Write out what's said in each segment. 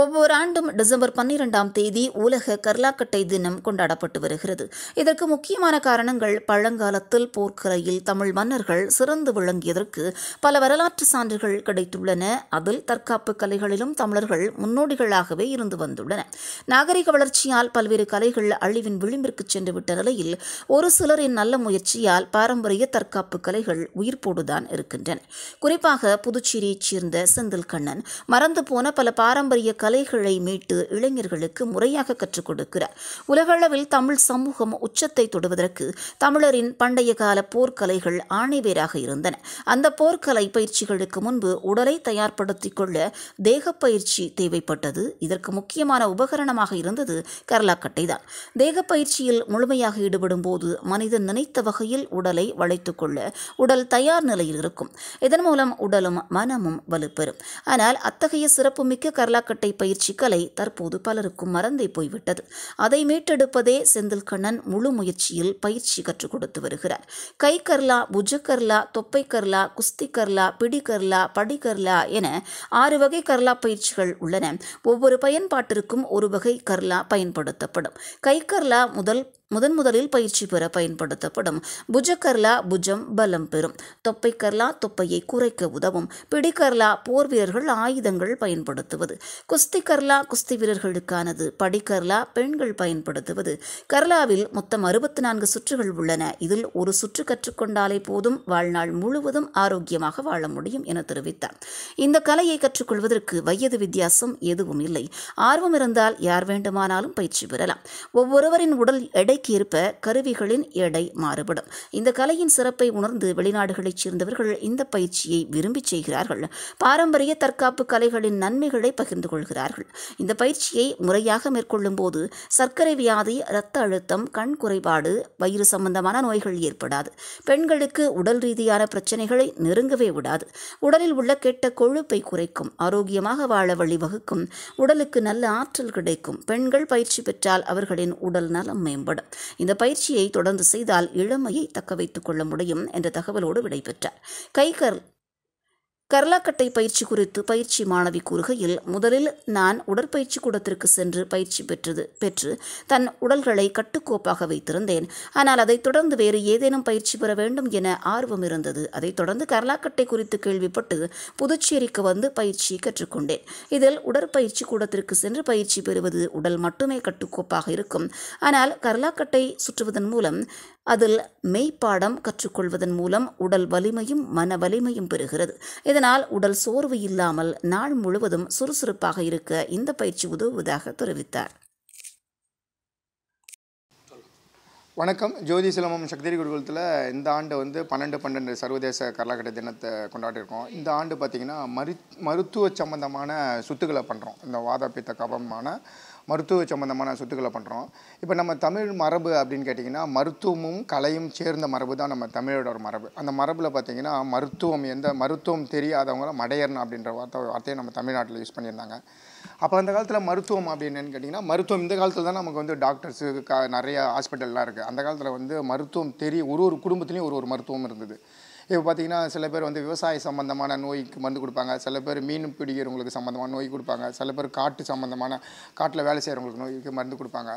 ஒவ்வொரு ஆண்டும் டிசம்பர் பன்னிரெண்டாம் தேதி உலக கர்லாக்கட்டை தினம் கொண்டாடப்பட்டு வருகிறது இதற்கு முக்கியமான காரணங்கள் பழங்காலத்தில் போர்க்கலையில் தமிழ் மன்னர்கள் சிறந்து விளங்கியதற்கு பல வரலாற்று சான்றுகள் கிடைத்துள்ளன அதில் தற்காப்பு கலைகளிலும் தமிழர்கள் முன்னோடிகளாகவே இருந்து வந்துள்ளன நாகரிக வளர்ச்சியால் பல்வேறு கலைகள் அழிவின் விளிம்பிற்கு சென்றுவிட்ட நிலையில் ஒரு சிலரின் நல்ல முயற்சியால் பாரம்பரிய தற்காப்பு கலைகள் உயிர்ப்போடுதான் இருக்கின்றன குறிப்பாக புதுச்சேரியைச் சேர்ந்த செந்தில் கண்ணன் மறந்து போன பல பாரம்பரிய கலைகளை மீட்டு இளைஞர்களுக்கு முறையாக கற்றுக் கொடுக்கிறார் உலகளவில் தமிழ் சமூகம் உச்சத்தை தொடுவதற்கு தமிழரின் பண்டைய கால போர்க்கலைகள் ஆணைவேராக இருந்தன அந்த போர்க்கலை பயிற்சிகளுக்கு முன்பு உடலை தயார்படுத்திக் கொள்ள தேகப்பயிற்சி தேவைப்பட்டது இதற்கு முக்கியமான உபகரணமாக இருந்தது கரலாக்கட்டை தான் தேகப்பயிற்சியில் முழுமையாக ஈடுபடும் போது மனிதன் நினைத்த வகையில் உடலை வளைத்துக் கொள்ள உடல் தயார் நிலையில் இருக்கும் இதன் மூலம் உடலும் மனமும் வலுப்பெறும் ஆனால் அத்தகைய சிறப்புமிக்க கரலாக்கட்டை பயிற்சி கலை தற்போது பலருக்கும் மறந்தே போய்விட்டது அதை மீட்டெடுப்பதே செந்தில் கண்ணன் முழு முயற்சியில் பயிற்சி கற்றுக் கொடுத்து வருகிறார் கை கர்லா புஜ கர்லா தொப்பை கர்லா குஸ்தி கர்லா பிடி கர்லா படி கர்லா என ஆறு வகை கர்லா பயிற்சிகள் உள்ளன ஒவ்வொரு பயன்பாட்டிற்கும் ஒரு வகை கர்லா பயன்படுத்தப்படும் கை கர்லா முதல் முதன் முதலில் பயிற்சி பெற பயன்படுத்தப்படும் புஜக்கர்லா புஜம் பலம் பெறும் தொப்பை கர்லா தொப்பையை குறைக்க உதவும் பிடிக்கர்லா போர் வீரர்கள் ஆயுதங்கள் பயன்படுத்துவது குஸ்தி கர்லா குஸ்தி வீரர்களுக்கானது படி கர்லா பெண்கள் பயன்படுத்துவது கர்லாவில் மொத்தம் அறுபத்தி நான்கு சுற்றுகள் உள்ளன இதில் ஒரு சுற்று கற்றுக்கொண்டாலே போதும் வாழ்நாள் முழுவதும் ஆரோக்கியமாக வாழ முடியும் என தெரிவித்தார் இந்த கலையை கற்றுக்கொள்வதற்கு வயது வித்தியாசம் எதுவும் இல்லை ஆர்வம் இருந்தால் யார் வேண்டுமானாலும் பயிற்சி பெறலாம் ஒவ்வொருவரின் உடல் எடைக்கு ஏற்ப கருவிகளின் எடை மாறுபடும் இந்த கலையின் சிறப்பை உணர்ந்து வெளிநாடுகளைச் சேர்ந்தவர்கள் இந்த பயிற்சியை விரும்பி செய்கிறார்கள் பாரம்பரிய தற்காப்பு கலைகளின் நன்மைகளை பகிர்ந்து கொள்கிறார்கள் கூறுகிறார்கள் இந்த பயிற்சியை முறையாக மேற்கொள்ளும் போது சர்க்கரை வியாதி இரத்த அழுத்தம் கண் குறைபாடு வயிறு சம்பந்தமான நோய்கள் ஏற்படாது பெண்களுக்கு உடல் ரீதியான பிரச்சனைகளை நெருங்கவே விடாது உடலில் உள்ள கெட்ட கொழுப்பை குறைக்கும் ஆரோக்கியமாக வாழ வழிவகுக்கும் உடலுக்கு நல்ல ஆற்றல் கிடைக்கும் பெண்கள் பயிற்சி பெற்றால் அவர்களின் உடல் நலம் மேம்படும் இந்த பயிற்சியை தொடர்ந்து செய்தால் இளமையை தக்க வைத்துக் கொள்ள முடியும் என்ற தகவலோடு விடைபெற்றார் கைகர் கர்லாக்கட்டை பயிற்சி குறித்து பயிற்சி மாணவி கூறுகையில் முதலில் நான் உடற்பயிற்சி கூடத்திற்கு சென்று பயிற்சி பெற்றது பெற்று தன் உடல்களை கட்டுக்கோப்பாக வைத்திருந்தேன் ஆனால் அதைத் தொடர்ந்து வேறு ஏதேனும் பயிற்சி பெற வேண்டும் என ஆர்வம் இருந்தது அதைத் தொடர்ந்து கர்லாக்கட்டை குறித்து கேள்விப்பட்டு புதுச்சேரிக்கு வந்து பயிற்சி கற்றுக்கொண்டேன் இதில் உடற்பயிற்சி கூடத்திற்கு சென்று பயிற்சி பெறுவது உடல் மட்டுமே கட்டுக்கோப்பாக இருக்கும் ஆனால் கர்லாக்கட்டை சுற்றுவதன் மூலம் அதில் மெய்ப்பாடம் கற்றுக்கொள்வதன் மூலம் உடல் வலிமையும் மன வலிமையும் பெறுகிறது இதன் இதனால் உடல் சோர்வு இல்லாமல் நாள் முழுவதும் சுறுசுறுப்பாக இருக்க இந்த பயிற்சி உதவுவதாக தெரிவித்தார் வணக்கம் ஜோதி சிலமம் சக்திரி குருகுலத்தில் இந்த ஆண்டு வந்து பன்னெண்டு பன்னெண்டு சர்வதேச கரலாக்கட்ட தினத்தை கொண்டாடிருக்கோம் இந்த ஆண்டு பார்த்திங்கன்னா மரு மருத்துவ சம்மந்தமான சுத்துக்களை பண்ணுறோம் இந்த வாதப்பித்த கபமான மருத்துவ சம்மந்தமான சொத்துக்களை பண்ணுறோம் இப்போ நம்ம தமிழ் மரபு அப்படின்னு கேட்டிங்கன்னா மருத்துவமும் கலையும் சேர்ந்த மரபு தான் நம்ம தமிழோட ஒரு மரபு அந்த மரபில் பார்த்திங்கன்னா மருத்துவம் எந்த மருத்துவம் தெரியாதவங்களும் மடையர்ன் அப்படின்ற வார்த்தை வார்த்தையை நம்ம தமிழ்நாட்டில் யூஸ் பண்ணியிருந்தாங்க அப்போ அந்த காலத்தில் மருத்துவம் அப்படி என்னென்னு கேட்டிங்கன்னா மருத்துவம் இந்த காலத்தில் தான் நமக்கு வந்து டாக்டர்ஸு க நிறைய ஹாஸ்பிட்டல்லாம் இருக்குது அந்த காலத்தில் வந்து மருத்துவம் தெரிய ஒரு ஒரு குடும்பத்துலேயும் ஒரு ஒரு மருத்துவம் இருந்தது இப்போ பார்த்திங்கன்னா சில பேர் வந்து விவசாய சம்மந்தமான நோய்க்கு மருந்து கொடுப்பாங்க சில பேர் மீன் பிடிக்கிறவங்களுக்கு சம்மந்தமான நோய் கொடுப்பாங்க சில பேர் காட்டு சம்மந்தமான காட்டில் வேலை செய்கிறவங்களுக்கு நோய்க்கு மருந்து கொடுப்பாங்க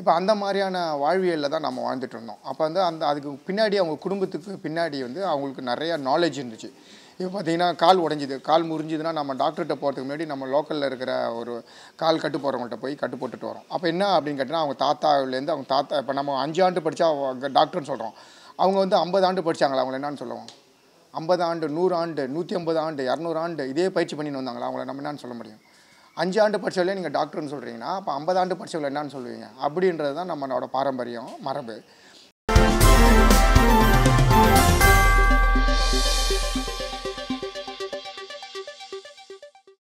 இப்போ அந்த மாதிரியான வாழ்வியலில் தான் நம்ம வாழ்ந்துட்டு இருந்தோம் அப்போ வந்து அந்த அதுக்கு பின்னாடி அவங்க குடும்பத்துக்கு பின்னாடி வந்து அவங்களுக்கு நிறையா நாலேஜ் இருந்துச்சு இப்போ பார்த்தீங்கன்னா கால் உடஞ்சிது கால் முறிஞ்சுதுன்னா நம்ம டாக்டர்கிட்ட போகிறதுக்கு முன்னாடி நம்ம லோக்கலில் இருக்கிற ஒரு கால் கட்டு போகிறவங்கள்ட்ட போய் கட்டு போட்டுட்டு வரோம் அப்போ என்ன அப்படின்னு கேட்டிங்கன்னா அவங்க தாத்தாவிலேருந்து அவங்க தாத்தா இப்போ நம்ம அஞ்சு ஆண்டு படித்தா டாக்டர்னு சொல்கிறோம் அவங்க வந்து ஐம்பது ஆண்டு படித்தாங்களா அவங்களை என்னன்னு சொல்லுவோம் ஐம்பது ஆண்டு நூறு ஆண்டு நூற்றி ஐம்பது ஆண்டு இரநூறு ஆண்டு இதே பயிற்சி பண்ணின்னு வந்தாங்களா அவங்கள நம்ம என்னன்னு சொல்ல முடியும் அஞ்சு ஆண்டு படித்தவர்களே நீங்கள் டாக்டர்னு சொல்கிறீங்கன்னா அப்போ ஐம்பது ஆண்டு படித்தவர்கள் என்னன்னு சொல்லுவீங்க அப்படின்றது தான் நம்மளோட பாரம்பரியம் மரபு